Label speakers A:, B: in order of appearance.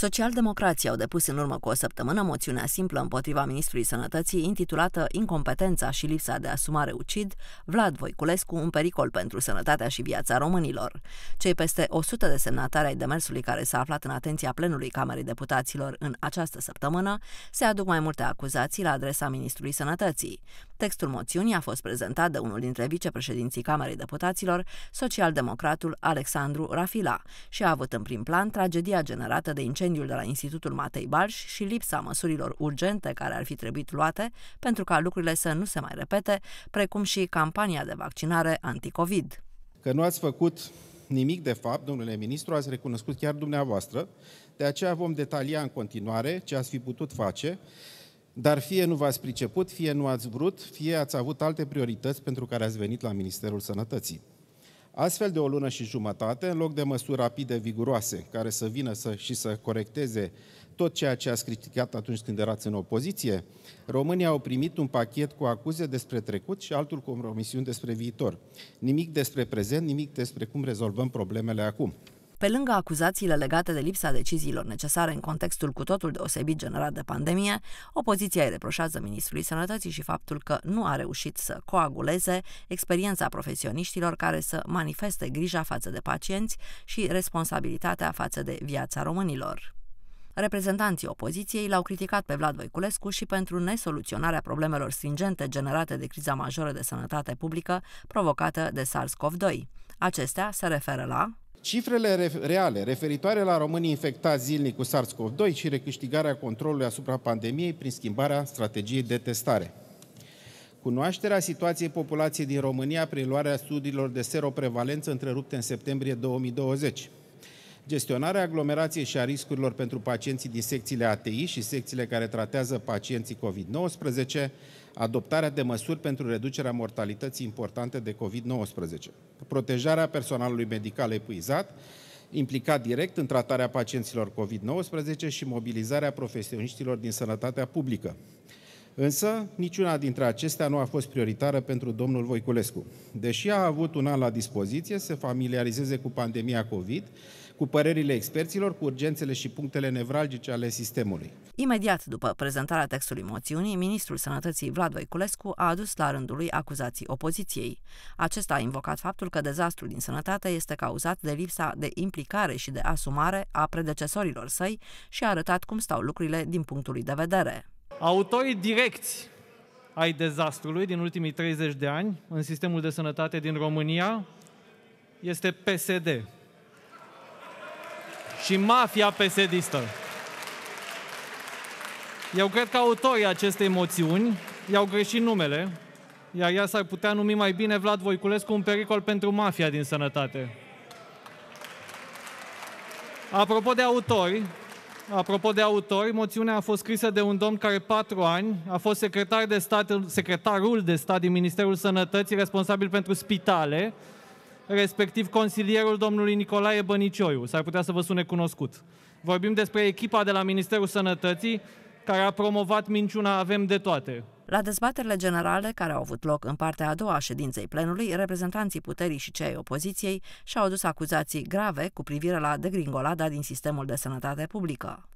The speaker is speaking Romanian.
A: Socialdemocrații au depus în urmă cu o săptămână moțiunea simplă împotriva ministrului sănătății intitulată Incompetența și lipsa de asumare ucid, Vlad Voiculescu, un pericol pentru sănătatea și viața românilor. Cei peste 100 de semnatari ai demersului care s-a aflat în atenția plenului Camerei Deputaților în această săptămână se aduc mai multe acuzații la adresa ministrului sănătății. Textul moțiunii a fost prezentat de unul dintre vicepreședinții Camerei Deputaților, socialdemocratul Alexandru Rafila, și a avut în prim plan tragedia generată de incendiu incendiul de la Institutul Matei Balș și lipsa măsurilor urgente care ar fi trebuit luate pentru ca lucrurile să nu se mai repete,
B: precum și campania de vaccinare anticovid. Că nu ați făcut nimic de fapt, domnule ministru, ați recunoscut chiar dumneavoastră, de aceea vom detalia în continuare ce ați fi putut face, dar fie nu v-ați priceput, fie nu ați vrut, fie ați avut alte priorități pentru care ați venit la Ministerul Sănătății. Astfel de o lună și jumătate, în loc de măsuri rapide, viguroase, care să vină să, și să corecteze tot ceea ce ați criticat atunci când erați în opoziție, România au primit un pachet cu acuze despre trecut și altul cu promisiuni despre viitor. Nimic despre prezent, nimic despre cum rezolvăm problemele acum. Pe lângă acuzațiile legate de lipsa deciziilor necesare în contextul cu totul deosebit
A: generat de pandemie, opoziția îi reproșează Ministrului Sănătății și faptul că nu a reușit să coaguleze experiența profesioniștilor care să manifeste grija față de pacienți și responsabilitatea față de viața românilor. Reprezentanții opoziției l-au criticat pe Vlad Voiculescu și pentru nesoluționarea problemelor stringente generate de criza majoră de sănătate publică provocată de SARS-CoV-2. Acestea se referă la
B: Cifrele reale referitoare la românii infectați zilnic cu SARS-CoV-2 și recâștigarea controlului asupra pandemiei prin schimbarea strategiei de testare. Cunoașterea situației populației din România prin luarea studiilor de seroprevalență întrerupte în septembrie 2020 gestionarea aglomerației și a riscurilor pentru pacienții din secțiile ATI și secțiile care tratează pacienții COVID-19, adoptarea de măsuri pentru reducerea mortalității importante de COVID-19, protejarea personalului medical epuizat, implicat direct în tratarea pacienților COVID-19 și mobilizarea profesioniștilor din sănătatea publică. Însă, niciuna dintre acestea nu a fost prioritară pentru domnul Voiculescu. Deși a avut un an la dispoziție să familiarizeze cu pandemia COVID, cu părerile experților, cu urgențele și punctele nevralgice ale sistemului.
A: Imediat după prezentarea textului moțiunii, ministrul Sănătății Vlad Voiculescu a adus la rândul lui acuzații opoziției. Acesta a invocat faptul că dezastrul din sănătate este cauzat de lipsa de implicare și de asumare a predecesorilor săi și a arătat cum stau lucrurile din punctul lui de vedere.
C: Autorii direcți ai dezastrului din ultimii 30 de ani în sistemul de sănătate din România este PSD, și mafia pesedistă. Eu cred că autorii acestei moțiuni i-au greșit numele, iar ea s-ar putea numi mai bine Vlad Voiculescu un pericol pentru mafia din sănătate. Apropo de autori, apropo de autori, moțiunea a fost scrisă de un domn care patru ani a fost secretar de stat, secretarul de stat din Ministerul Sănătății, responsabil pentru spitale, respectiv consilierul domnului Nicolae Bănicioiu. S-ar putea să vă sune cunoscut. Vorbim despre echipa de la Ministerul Sănătății care a promovat minciuna Avem de toate.
A: La dezbaterile generale care au avut loc în partea a doua a ședinței plenului, reprezentanții puterii și cei ai opoziției și-au adus acuzații grave cu privire la degringolada din sistemul de sănătate publică.